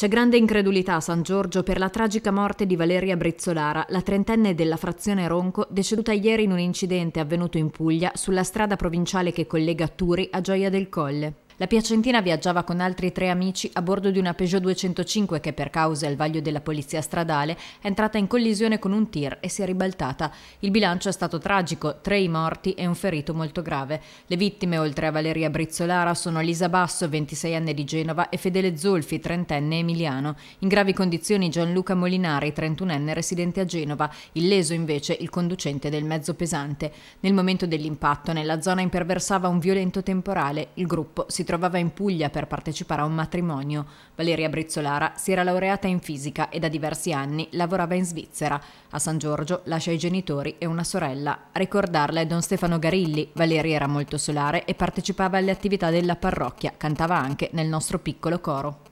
C'è grande incredulità a San Giorgio per la tragica morte di Valeria Brizzolara, la trentenne della frazione Ronco, deceduta ieri in un incidente avvenuto in Puglia sulla strada provinciale che collega Turi a Gioia del Colle. La piacentina viaggiava con altri tre amici a bordo di una Peugeot 205 che per causa e vaglio della polizia stradale è entrata in collisione con un tir e si è ribaltata. Il bilancio è stato tragico, tre i morti e un ferito molto grave. Le vittime, oltre a Valeria Brizzolara, sono Lisa Basso, 26enne di Genova, e Fedele Zolfi, 30enne emiliano. In gravi condizioni Gianluca Molinari, 31enne residente a Genova, illeso invece il conducente del mezzo pesante. Nel momento dell'impatto nella zona imperversava un violento temporale. Il gruppo si trovava in Puglia per partecipare a un matrimonio. Valeria Brizzolara si era laureata in fisica e da diversi anni lavorava in Svizzera. A San Giorgio lascia i genitori e una sorella. A ricordarla è don Stefano Garilli. Valeria era molto solare e partecipava alle attività della parrocchia, cantava anche nel nostro piccolo coro.